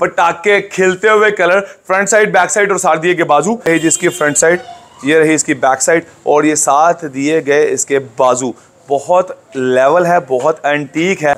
पटाखे खिलते हुए colour front side back side और साथ दिए गए बाजू है जिसकी फ्रंट साइड ये रही इसकी बैक साइड और ये साथ दिए गए इसके बाजू बहुत लेवल है बहुत एंटीक है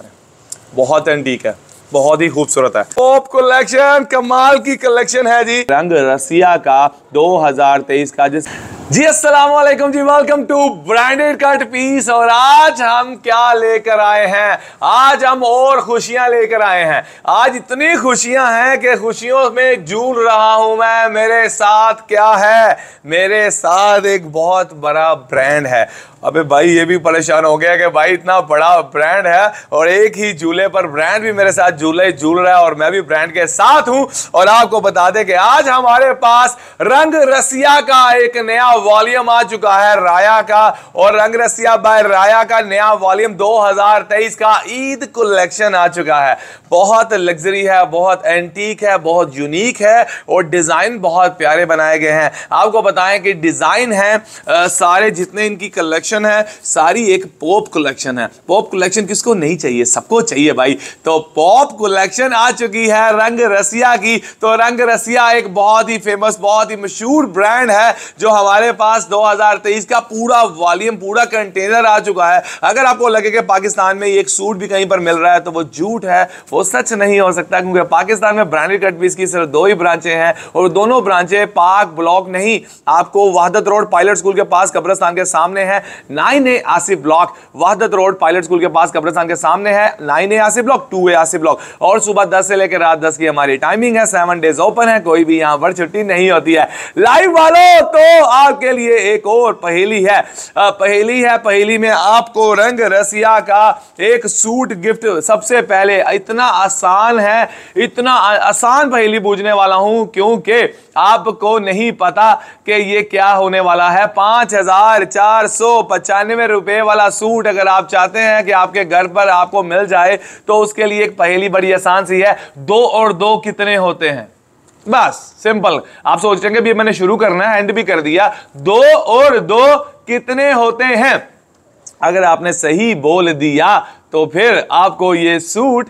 बहुत एंटीक है बहुत ही खूबसूरत है टॉप कलेक्शन कमाल की कलेक्शन है जी रंग रसिया का 2023 का जिस जी अस्सलाम वालेकुम जी welcome to branded cut piece और आज हम क्या लेकर आए हैं आज हम और खुशियां लेकर आए हैं आज इतनी खुशियां हैं कि खुशियों में झूल रहा हूं मैं मेरे साथ क्या है मेरे साथ एक बहुत बड़ा ब्रांड है अबे भाई ये भी परेशान हो गया कि भाई इतना बड़ा ब्रांड है और एक ही झूले पर ब्रांड भी मेरे साथ झूले झूल रहा है और मैं भी ब्रांड के साथ हूं और आपको बता दें कि आज हमारे पास रन रंग रसिया का एक नया वॉल्यूम आ चुका है राया का और रंग रसिया बाय राया का नया वॉल्यूम 2023 का ईद कलेक्शन आ चुका है बहुत लग्जरी है बहुत एंटीक है बहुत यूनिक है और डिज़ाइन बहुत प्यारे बनाए गए हैं आपको बताएं कि डिज़ाइन है आ, सारे जितने इनकी कलेक्शन है सारी एक पॉप कलेक्शन है पॉप कलेक्शन किसको नहीं चाहिए सबको चाहिए भाई तो पॉप कलेक्शन आ चुकी है रंग रसिया की तो रंग रसिया एक बहुत ही फेमस बहुत ही मशहूर ब्रांड है जो हमारे पास 2023 का पूरा वॉल्यूम पूरा कंटेनर आ चुका है अगर आपको लगे कि पाकिस्तान में एक सूट भी कहीं पर मिल रहा है तो वो झूठ है वो सच नहीं हो सकता क्योंकि पाकिस्तान में ब्रांडेड कट पीस की सिर्फ दो ही ब्रांचे हैं और दोनों ब्रांचे पाक ब्लॉक नहीं आपको वहादत रोड पायलट स्कूल के पास कब्रस्तान के सामने है nine A Asif block Wahdat road pilot school के पास कब्रस्तान के सामने है nine A Asif block two A Asif block और सुबह दस से लेकर रात दस की हमारी टाइमिंग है सेवन डेज ओपन है कोई भी यहाँ पर छुट्टी नहीं होती है लाइव वालों तो आपके लिए एक और पहेली है पहेली है पहेली में आपको रंग रसिया का एक सूट गिफ्ट सबसे पहले इतना आसान है इतना आसान पहेली बूझने वाला हूं क्योंकि आपको नहीं पता कि ये क्या होने वाला है पांच हजार चार सौ पचानवे रुपए वाला सूट अगर आप चाहते हैं कि आपके घर पर आपको मिल जाए तो उसके लिए एक पहेली बड़ी आसान सी है दो और दो कितने होते हैं बस सिंपल आप सोच रहे हैं भी मैंने शुरू करना है एंड भी कर दिया दो और दो कितने होते हैं अगर आपने सही बोल दिया तो फिर आपको ये सूट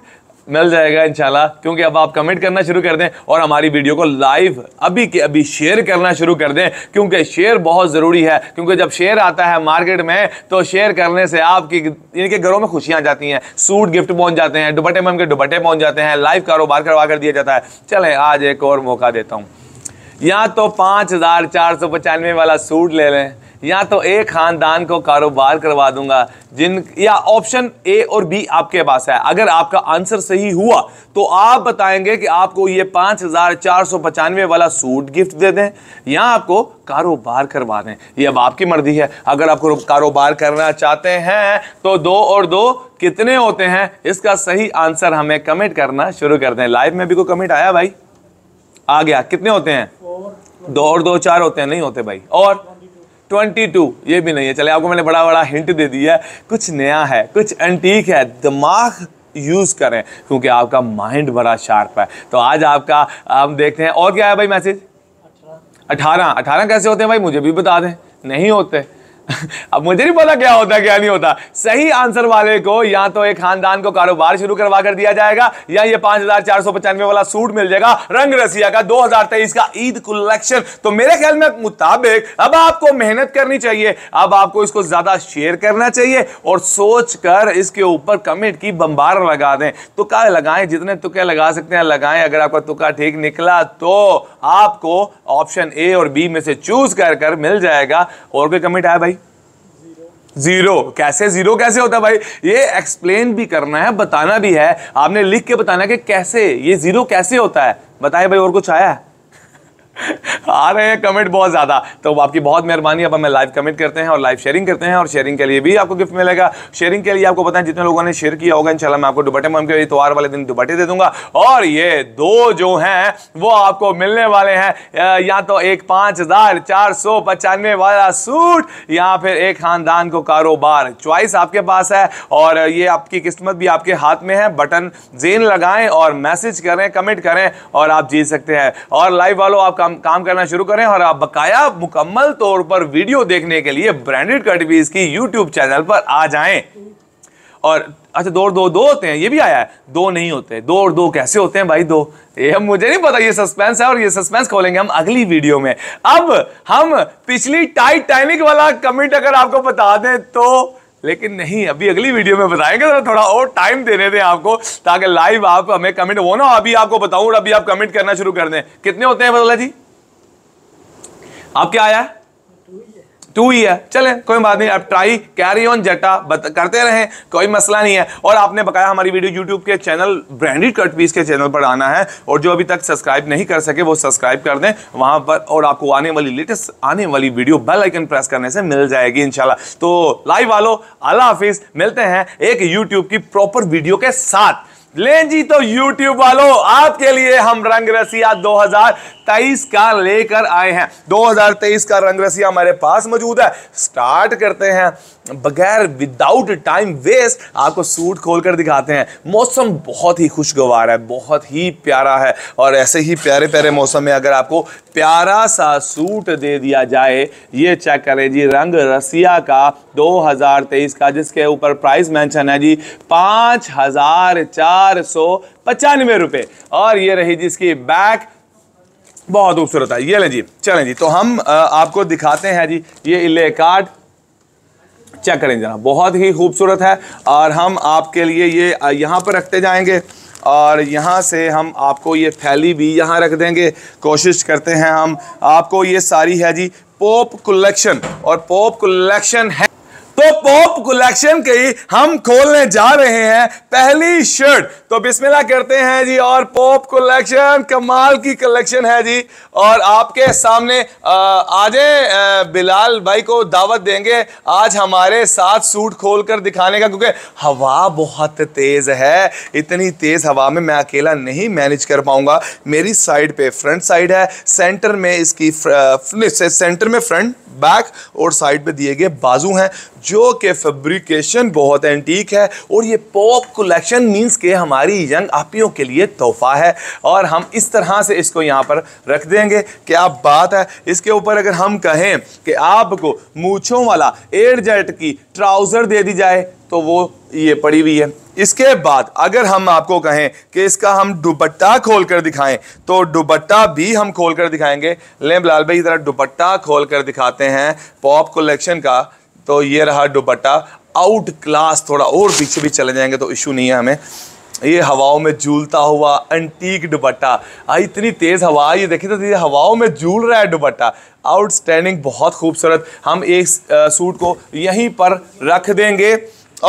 मिल जाएगा इंशाल्लाह क्योंकि अब आप कमेंट करना शुरू कर दें और हमारी वीडियो को लाइव अभी के अभी शेयर करना शुरू कर दें क्योंकि शेयर बहुत ज़रूरी है क्योंकि जब शेयर आता है मार्केट में तो शेयर करने से आपकी इनके घरों में खुशियाँ जाती हैं सूट गिफ्ट पहुँच जाते हैं दुबटे में के दुबटे पहुँच जाते हैं लाइव कारोबार करवा कर दिया जाता है चलें आज एक और मौका देता हूँ या तो पाँच हज़ार चार सौ पचानवे वाला सूट ले लें या तो एक ख़ानदान को कारोबार करवा दूंगा जिन या ऑप्शन ए और बी आपके पास है अगर आपका आंसर सही हुआ तो आप बताएंगे कि आपको ये पांच हज़ार चार सौ पचानवे वाला सूट गिफ्ट दे दें या आपको कारोबार करवा दें ये अब आपकी मर्जी है अगर आप कारोबार करना चाहते हैं तो दो और दो कितने होते हैं इसका सही आंसर हमें कमेंट करना शुरू कर दें लाइव में भी कोई कमेंट आया भाई आ गया कितने होते हैं दो और दो चार होते हैं नहीं होते भाई और ट्वेंटी टू ये भी नहीं है चले आपको मैंने बड़ा बड़ा हिंट दे दिया है कुछ नया है कुछ एंटीक है दिमाग यूज़ करें क्योंकि आपका माइंड बड़ा शार्प है तो आज आपका हम देखते हैं और क्या है भाई मैसेज अठारह अठारह कैसे होते हैं भाई मुझे भी बता दें नहीं होते अब मुझे नहीं पता क्या होता क्या नहीं होता सही आंसर वाले को या तो एक खानदान को कारोबार शुरू करवा कर दिया जाएगा या ये पांच हजार चार सौ पचानवे वाला सूट मिल जाएगा रंग रसिया का दो हजार तेईस का ईद कलेक्शन तो मेरे ख्याल में मुताबिक अब आपको मेहनत करनी चाहिए अब आपको इसको ज्यादा शेयर करना चाहिए और सोच कर इसके ऊपर कमेंट की बंबार लगा दें तो क्या लगाएं जितने तुके लगा सकते हैं लगाएं अगर आपका तुका ठीक निकला तो आपको ऑप्शन ए और बी में से चूज कर कर मिल जाएगा और कोई कमेंट आया भाई जीरो कैसे जीरो कैसे होता है भाई ये एक्सप्लेन भी करना है बताना भी है आपने लिख के बताना कि कैसे ये जीरो कैसे होता है बताए भाई और कुछ आया है आ रहे हैं कमेंट बहुत ज़्यादा तो आपकी बहुत मेहरबानी अब हमें लाइव कमेंट करते हैं और लाइव शेयरिंग करते हैं और शेयरिंग के लिए भी आपको गिफ्ट मिलेगा शेयरिंग के लिए आपको पता है जितने लोगों ने शेयर किया होगा इंशाल्लाह मैं आपको दुबटे मम के इतवार वाले दिन दुबटे दे दूंगा और ये दो जो हैं वो आपको मिलने वाले हैं या तो एक पाँच हज़ार चार सौ पचानवे वाला सूट या फिर एक खानदान को कारोबार च्वाइस आपके पास है और ये आपकी किस्मत भी आपके हाथ में है बटन जेन लगाएं और मैसेज करें कमेंट करें और आप जीत सकते हैं और लाइव वालों आप काम काम करना शुरू करें और आप बकाया मुकम्मल तौर पर वीडियो देखने के लिए ब्रांडेड कटवीज की यूट्यूब चैनल पर आ जाएं और अच्छा दो दो दो होते हैं ये भी आया है दो नहीं होते दो और दो कैसे होते हैं भाई दो ये हम मुझे नहीं पता ये सस्पेंस है और ये सस्पेंस खोलेंगे हम अगली वीडियो में अब हम पिछली टाइट टाइमिंग वाला कमेंट अगर आपको बता दें तो लेकिन नहीं अभी अगली वीडियो में बताएंगे तो थोड़ा और टाइम देने दें आपको ताकि लाइव आप हमें कमेंट वो ना अभी आपको बताऊं और अभी आप कमेंट करना शुरू कर दें कितने होते हैं बदला जी आप क्या आया है टू ही है चले कोई बात नहीं अब ट्राई कैरी ऑन जटा करते रहें कोई मसला नहीं है और आपने बकाया हमारी वीडियो यूट्यूब के चैनल ब्रांडेड कट पीस के चैनल पर आना है और जो अभी तक सब्सक्राइब नहीं कर सके वो सब्सक्राइब कर दें वहां पर और आपको आने वाली लेटेस्ट आने वाली वीडियो बेल आइकन प्रेस करने से मिल जाएगी इनशाला तो लाइव वालों अल्लाह हाफिज़ मिलते हैं एक यूट्यूब की प्रॉपर वीडियो के साथ लें जी तो YouTube वालों आपके लिए हम रंग रसिया 2023 का लेकर आए हैं 2023 का रंग रसिया हमारे पास मौजूद है स्टार्ट करते हैं बगैर विदाउट टाइम वेस्ट आपको सूट खोल कर दिखाते हैं मौसम बहुत ही खुशगवार है बहुत ही प्यारा है और ऐसे ही प्यारे प्यारे मौसम में अगर आपको प्यारा सा सूट दे दिया जाए ये चेक करें जी रंग रसिया का 2023 का जिसके ऊपर प्राइस मेंशन है जी पाँच हज़ार चार सौ पचानवे रुपये और ये रही जी इसकी बैक बहुत खूबसूरत है ये लें जी चलें जी तो हम आपको दिखाते हैं जी ये इले कार्ड चेक करें जरा बहुत ही खूबसूरत है और हम आपके लिए ये यहाँ पर रखते जाएंगे और यहाँ से हम आपको ये थैली भी यहाँ रख देंगे कोशिश करते हैं हम आपको ये सारी है जी पोप कलेक्शन और पोप कलेक्शन है तो पॉप कलेक्शन ही हम खोलने जा रहे हैं पहली शर्ट तो बिस्मिल्लाह करते हैं जी और पॉप कलेक्शन कमाल की कलेक्शन है जी और आपके सामने आज बिलाल भाई को दावत देंगे आज हमारे साथ सूट खोल कर दिखाने का क्योंकि हवा बहुत तेज़ है इतनी तेज़ हवा में मैं अकेला नहीं मैनेज कर पाऊंगा मेरी साइड पे फ्रंट साइड है सेंटर में इसकी फ्र... सेंटर में फ्रंट बैक और साइड पे दिए गए बाजू हैं जो कि फेब्रिकेशन बहुत एंटीक है और ये पॉप कलेक्शन मींस के हमारी यंग आपियों के लिए तोहफा है और हम इस तरह से इसको यहाँ पर रख देंगे क्या बात है इसके ऊपर अगर हम कहें कि आपको मूछों वाला एयर जेट की ट्राउज़र दे दी जाए तो वो ये पड़ी हुई है इसके बाद अगर हम आपको कहें कि इसका हम दुपट्टा खोल कर दिखाएं तो दुपट्टा भी हम खोल कर दिखाएंगे लें बिलाल भाई जरा दुपट्टा खोल कर दिखाते हैं पॉप कलेक्शन का तो ये रहा दुपट्टा आउट क्लास थोड़ा और पीछे भी चले जाएंगे तो इशू नहीं है हमें ये हवाओं में झूलता हुआ एंटीक दुपट्टा आई हाँ, इतनी तेज़ हवा ये देखिए तो ये हवाओं में झूल रहा है दुपट्टा आउटस्टैंडिंग बहुत खूबसूरत हम एक सूट को यहीं पर रख देंगे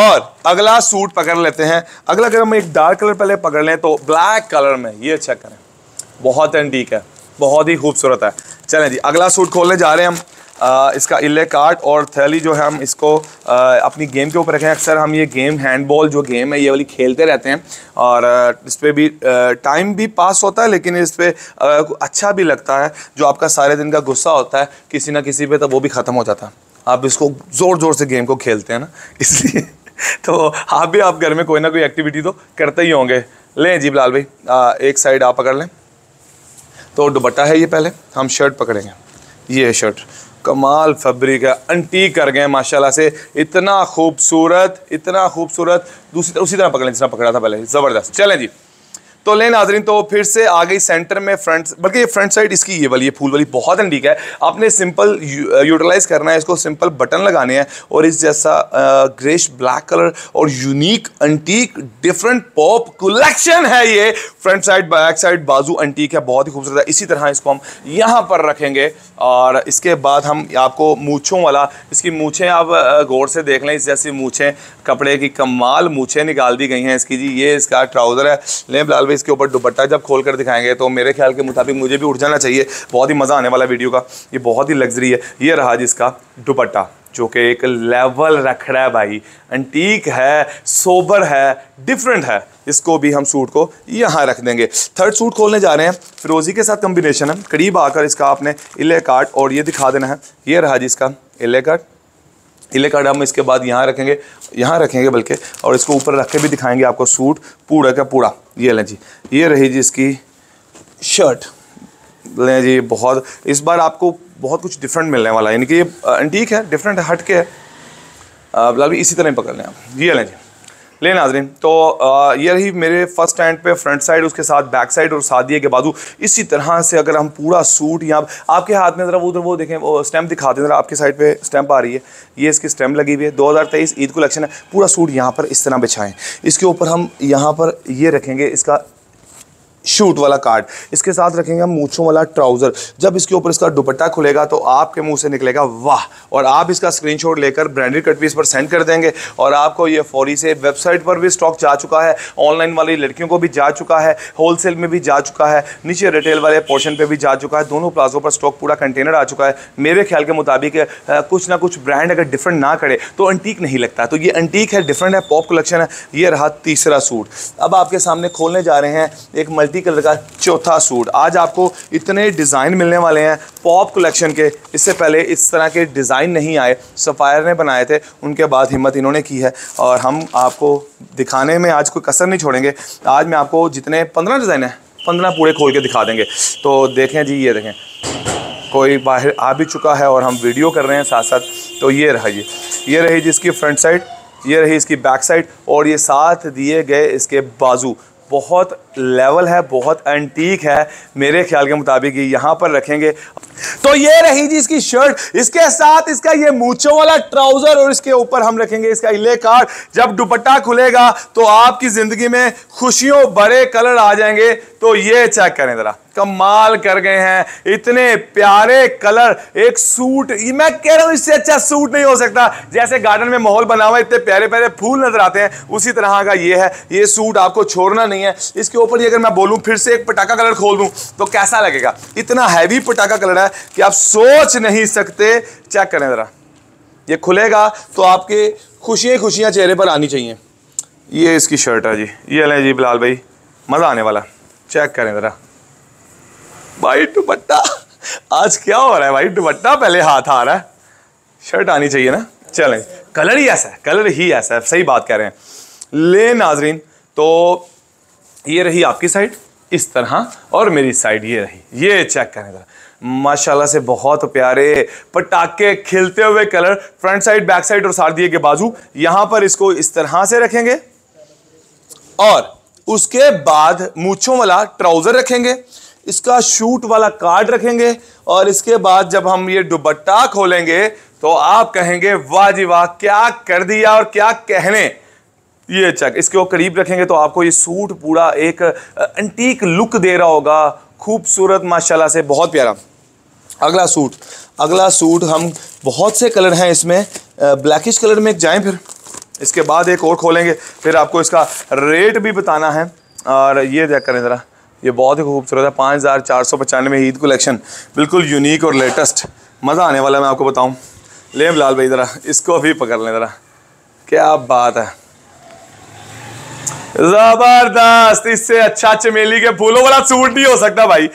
और अगला सूट पकड़ लेते हैं अगला अगर हम एक डार्क कलर पहले पकड़ लें तो ब्लैक कलर में ये अच्छा करें बहुत एंटीक है बहुत ही खूबसूरत है चलें जी अगला सूट खोलने जा रहे हैं हम इसका इले कार्ड और थैली जो है हम इसको आ, अपनी गेम के ऊपर रखें अक्सर हम ये गेम हैंडबॉल जो गेम है ये वाली खेलते रहते हैं और इस पर भी टाइम भी पास होता है लेकिन इस पर अच्छा भी लगता है जो आपका सारे दिन का गुस्सा होता है किसी ना किसी पर तो वो भी ख़त्म हो जाता है आप इसको ज़ोर ज़ोर से गेम को खेलते हैं ना इसलिए तो आप भी आप घर में कोई ना कोई एक्टिविटी तो करते ही होंगे लें जी बिलाल भाई आ, एक साइड आप पकड़ लें तो दुबट्टा है ये पहले हम शर्ट पकड़ेंगे ये है शर्ट कमाल फैब्रिक है अंटी कर गए माशाल्लाह से इतना खूबसूरत इतना खूबसूरत दूसरी उसी तरह पकड़ें जिस तरह पकड़ा था पहले ज़बरदस्त चलें जी तो ले नाजरीन तो फिर से आ गई सेंटर में फ्रंट बल्कि ये फ्रंट साइड इसकी ये वाली ये फूल वाली बहुत अंडीक है आपने सिंपल यू, यूटिलाइज करना है इसको सिंपल बटन लगाने हैं और इस जैसा ग्रेश ब्लैक कलर और unique antique different pop collection है ये फ्रंट साइड बैक साइड बाजू अंटीक है बहुत ही खूबसूरत है इसी तरह इसको हम यहाँ पर रखेंगे और इसके बाद हम आपको मूछों वाला इसकी मूछें आप uh, गौर से देख लें इस जैसी मूछें कपड़े की कमाल मूछें निकाल दी गई हैं इसकी जी ये इसका ट्राउज़र है ले बिलाल पे इसके ऊपर दुपट्टा जब खोल कर दिखाएंगे तो मेरे ख्याल के मुताबिक मुझे भी उठ जाना चाहिए बहुत ही मज़ा आने वाला वीडियो का ये बहुत ही लग्जरी है ये रहा जिसका दुपट्टा जो कि एक लेवल रख रहा है भाई एंटीक है सोबर है डिफरेंट है इसको भी हम सूट को यहाँ रख देंगे थर्ड सूट खोलने जा रहे हैं फिरोजी के साथ कम्बिनेशन है करीब आकर इसका आपने इले काट और ये दिखा देना है ये रहा जी इसका इले काट इले कार्ड हम इसके बाद यहाँ रखेंगे यहाँ रखेंगे बल्कि और इसको ऊपर रख के भी दिखाएंगे आपको सूट पूरा का पूरा ये लें जी ये रही जी इसकी शर्ट लें जी बहुत इस बार आपको बहुत कुछ डिफरेंट मिलने वाला है यानी कि ये एंटीक है डिफरेंट हट के है लाल इसी तरह ही पकड़ लें आप ये लें जी ले नाजरीन तो ये रही मेरे फर्स्ट हैंड पे फ्रंट साइड उसके साथ बैक साइड और शादी के बाजू इसी तरह से अगर हम पूरा सूट यहाँ आपके हाथ में ज़रा उधर वो देखें वो स्टैम्प दिखा दें ज़रा आपके साइड पे स्टैम्प आ रही है ये इसकी स्टैम्प लगी हुई है 2023 ईद कलेक्शन है पूरा सूट यहाँ पर इस तरह बिछाएं इसके ऊपर हम यहाँ पर ये रखेंगे इसका शूट वाला कार्ड इसके साथ रखेंगे हम मूछों वाला ट्राउज़र जब इसके ऊपर इसका दुपट्टा खुलेगा तो आपके मुंह से निकलेगा वाह और आप इसका स्क्रीनशॉट लेकर ब्रांडेड कटपीस पर सेंड कर देंगे और आपको ये फौरी से वेबसाइट पर भी स्टॉक जा चुका है ऑनलाइन वाली लड़कियों को भी जा चुका है होलसेल में भी जा चुका है नीचे रिटेल वाले पोर्शन पर भी जा चुका है दोनों प्लाजो पर स्टॉक पूरा कंटेनर आ चुका है मेरे ख्याल के मुताबिक कुछ ना कुछ ब्रांड अगर डिफरेंट ना करे तो अंटीक नहीं लगता तो ये अंटीक है डिफरेंट है पॉप कलेक्शन है ये रहा तीसरा सूट अब आपके सामने खोलने जा रहे हैं एक मल्टी हल्दी कलर का चौथा सूट आज आपको इतने डिज़ाइन मिलने वाले हैं पॉप कलेक्शन के इससे पहले इस तरह के डिज़ाइन नहीं आए सफ़ायर ने बनाए थे उनके बाद हिम्मत इन्होंने की है और हम आपको दिखाने में आज कोई कसर नहीं छोड़ेंगे आज मैं आपको जितने पंद्रह डिज़ाइन हैं पंद्रह पूरे खोल के दिखा देंगे तो देखें जी ये देखें कोई बाहर आ भी चुका है और हम वीडियो कर रहे हैं साथ साथ तो ये रहा जी ये रही जी इसकी फ्रंट साइड ये रही इसकी बैक साइड और ये साथ दिए गए इसके बाजू बहुत लेवल है बहुत एंटीक है मेरे ख्याल के मुताबिक ये पर रखेंगे तो ये रही जी इसकी शर्ट इसके साथ इसका ये मूछों वाला ट्राउजर और इसके ऊपर हम रखेंगे इसका इले कार्ड जब दुपट्टा खुलेगा तो आपकी जिंदगी में खुशियों बड़े कलर आ जाएंगे तो ये चेक करें जरा कमाल कर गए हैं इतने प्यारे कलर एक सूट मैं कह रहा हूं इससे अच्छा सूट नहीं हो सकता जैसे गार्डन में माहौल बना हुआ इतने प्यारे प्यारे फूल नजर आते हैं उसी तरह का ये है ये सूट आपको छोड़ना नहीं है इसके ऊपर ही अगर मैं बोलूं फिर से एक पटाखा कलर खोल दूं तो कैसा लगेगा इतना हैवी पटाखा कलर है कि आप सोच नहीं सकते चेक करें ज़रा ये खुलेगा तो आपके खुशियाँ खुशियाँ चेहरे पर आनी चाहिए ये इसकी शर्ट है जी ये लें जी बिलाल भाई मज़ा आने वाला चेक करें ज़रा भाई दुपट्टा आज क्या हो रहा है भाई दुपट्टा पहले हाथ आ रहा है शर्ट आनी चाहिए ना चलें कलर ही ऐसा है कलर ही ऐसा है सही बात कह रहे हैं ले नाजरीन तो ये रही आपकी साइड इस तरह और मेरी साइड ये रही ये चेक करें जरा माशाल्लाह से बहुत प्यारे पटाखे खिलते हुए colour front side back side और सारदिए के बाजू यहां पर इसको इस तरह से रखेंगे और उसके बाद मूछों वाला ट्राउजर रखेंगे इसका शूट वाला कार्ड रखेंगे और इसके बाद जब हम ये दुबट्टा खोलेंगे तो आप कहेंगे वाह जी वाह क्या कर दिया और क्या कहने ये चेक इसके वो करीब रखेंगे तो आपको ये सूट पूरा एक एंटीक लुक दे रहा होगा खूबसूरत माशाल्लाह से बहुत प्यारा अगला सूट अगला सूट हम बहुत से कलर हैं इसमें ब्लैकिश कलर में एक जाएं फिर इसके बाद एक और खोलेंगे फिर आपको इसका रेट भी बताना है और ये चेक करें ज़रा ये बहुत ही खूबसूरत है पाँच हज़ार चार सौ पचानवे ईद कलेक्शन बिल्कुल यूनिक और लेटेस्ट मज़ा आने वाला है मैं आपको बताऊँ ले लाल भाई ज़रा इसको भी पकड़ लें ज़रा क्या बात है जबरदस्त इससे अच्छा चमेली के फूलों वाला सूट नहीं हो सकता भाई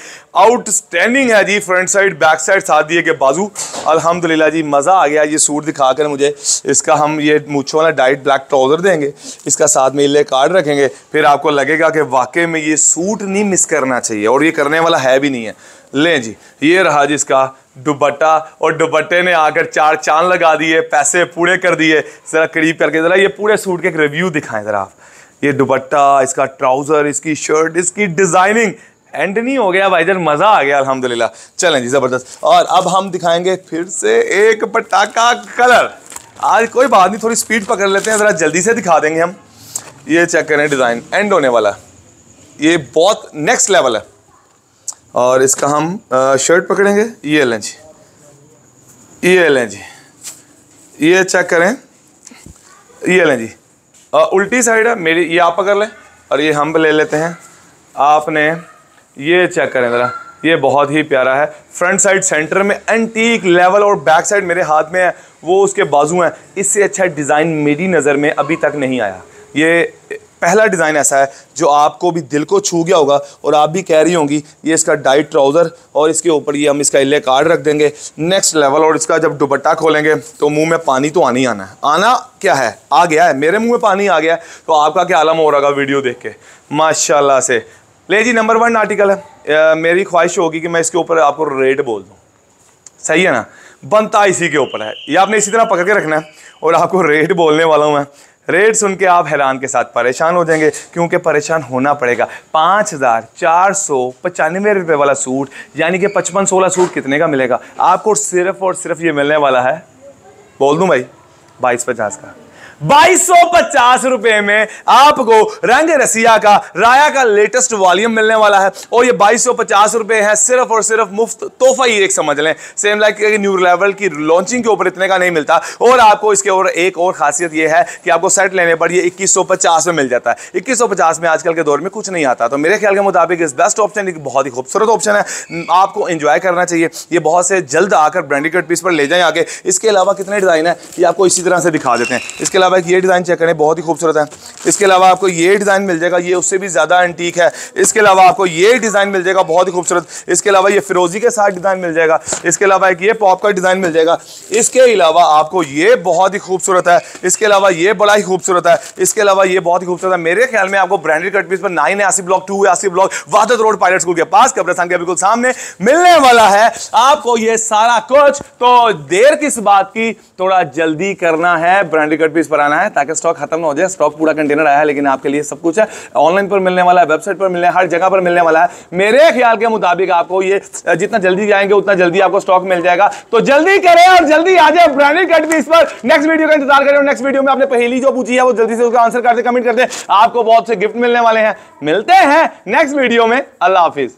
आउटस्टैंडिंग है जी फ्रंट साइड बैक साइड साथ दिए के बाजू अल्हम्दुलिल्लाह जी मज़ा आ गया ये सूट दिखाकर मुझे इसका हम ये मूछों वाला डाइट ब्लैक ट्राउज़र देंगे इसका साथ में इले कार्ड रखेंगे फिर आपको लगेगा कि वाकई में ये सूट नहीं मिस करना चाहिए और ये करने वाला है भी नहीं है लें जी ये रहा जी इसका दुबट्टा और दुबट्टे ने आकर चार चांद लगा दिए पैसे पूरे कर दिए ज़रा करीब करके ज़रा ये पूरे सूट के एक रिव्यू दिखाएं ज़रा आप ये दुपट्टा इसका ट्राउज़र इसकी शर्ट इसकी डिज़ाइनिंग एंड नहीं हो गया भाई जान मज़ा आ गया अल्हम्दुलिल्लाह चलें जी ज़बरदस्त और अब हम दिखाएंगे फिर से एक पटाखा कलर आज कोई बात नहीं थोड़ी स्पीड पकड़ लेते हैं ज़रा जल्दी से दिखा देंगे हम ये चेक करें डिज़ाइन एंड होने वाला ये बहुत नेक्स्ट लेवल है और इसका हम शर्ट पकड़ेंगे ये लें जी ये लें जी ये चेक करें ये लें जी आ, उल्टी साइड है मेरी ये आप पकड़ लें और ये हम ले लेते हैं आपने ये चेक करें ज़रा ये बहुत ही प्यारा है फ्रंट साइड सेंटर में एंटीक लेवल और बैक साइड मेरे हाथ में है वो उसके बाजू हैं इससे अच्छा डिज़ाइन मेरी नज़र में अभी तक नहीं आया ये पहला डिज़ाइन ऐसा है जो आपको भी दिल को छू गया होगा और आप भी कह रही होंगी ये इसका डाइट ट्राउज़र और इसके ऊपर ये हम इसका इले कार्ड रख देंगे नेक्स्ट लेवल और इसका जब दुपट्टा खोलेंगे तो मुंह में पानी तो आना ही आना है आना क्या है आ गया है मेरे मुँह में पानी आ गया है तो आपका क्या आलम हो रहा वीडियो देख के माशाला से ले जी नंबर वन आर्टिकल है आ, मेरी ख्वाहिश होगी कि मैं इसके ऊपर आपको रेट बोल दूँ सही है ना बनता इसी के ऊपर है ये आपने इसी तरह पकड़ के रखना है और आपको रेट बोलने वाला हूँ मैं रेट सुन के आप हैरान के साथ परेशान हो जाएंगे क्योंकि परेशान होना पड़ेगा पाँच हज़ार चार सौ पचानवे रुपये वाला सूट यानी कि पचपन सोलह सूट कितने का मिलेगा आपको सिर्फ और सिर्फ ये मिलने वाला है बोल दूँ भाई बाईस पचास का 2250 रुपए में आपको रंग रसिया का राया का लेटेस्ट वॉल्यूम मिलने वाला है और ये 2250 रुपए है सिर्फ और सिर्फ मुफ्त तोहफा ही एक समझ लें सेम लाइक न्यू लेवल की लॉन्चिंग के ऊपर इतने का नहीं मिलता और आपको इसके और एक और खासियत ये है कि आपको सेट लेने पर ये 2150 में मिल जाता है 2150 में आजकल के दौर में कुछ नहीं आता तो मेरे ख्याल के मुताबिक इस बेस्ट ऑप्शन एक बहुत ही खूबसूरत ऑप्शन है आपको एंजॉय करना चाहिए ये बहुत से जल्द आकर ब्रांडेड पीस पर ले जाएं आगे इसके अलावा कितने डिज़ाइन है ये आपको इसी तरह से दिखा देते हैं इसके अलावा अलावा एक ये डिज़ाइन चेक करें बहुत ही खूबसूरत है इसके अलावा आपको ये डिज़ाइन मिल जाएगा ये उससे भी ज़्यादा एंटीक है इसके अलावा आपको ये डिज़ाइन मिल जाएगा बहुत ही खूबसूरत इसके अलावा ये फिरोजी के साथ डिज़ाइन मिल जाएगा इसके अलावा एक ये पॉप का डिज़ाइन मिल जाएगा इसके अलावा आपको ये बहुत ही खूबसूरत है इसके अलावा ये बड़ा ही खूबसूरत है इसके अलावा ये बहुत ही खूबसूरत है मेरे ख्याल में आपको ब्रांडेड कट पीस पर नाइन है block two Asif block Wahdat road pilot school के पास कब्रस्तान के बिल्कुल सामने मिलने वाला है आपको ये सारा कुछ तो देर किस बात की थोड़ा जल्दी करना है ब्रांडेड कट पीस पर पर आना है ताकि स्टॉक खत्म ना हो जाए स्टॉक पूरा कंटेनर आया है लेकिन आपके लिए सब कुछ है ऑनलाइन पर मिलने वाला है वेबसाइट पर मिलने हर जगह पर मिलने वाला है मेरे ख्याल के मुताबिक आपको ये जितना जल्दी जाएंगे उतना जल्दी आपको स्टॉक मिल जाएगा तो जल्दी करें और जल्दी आ जाए ब्रांडेड कट भी इस पर नेक्स्ट वीडियो का इंतजार करें नेक्स्ट वीडियो में आपने पहली जो पूछी है वो जल्दी से उसका आंसर करते कमेंट करते आपको बहुत से गिफ्ट मिलने वाले हैं मिलते हैं नेक्स्ट वीडियो में अल्लाह हाफिज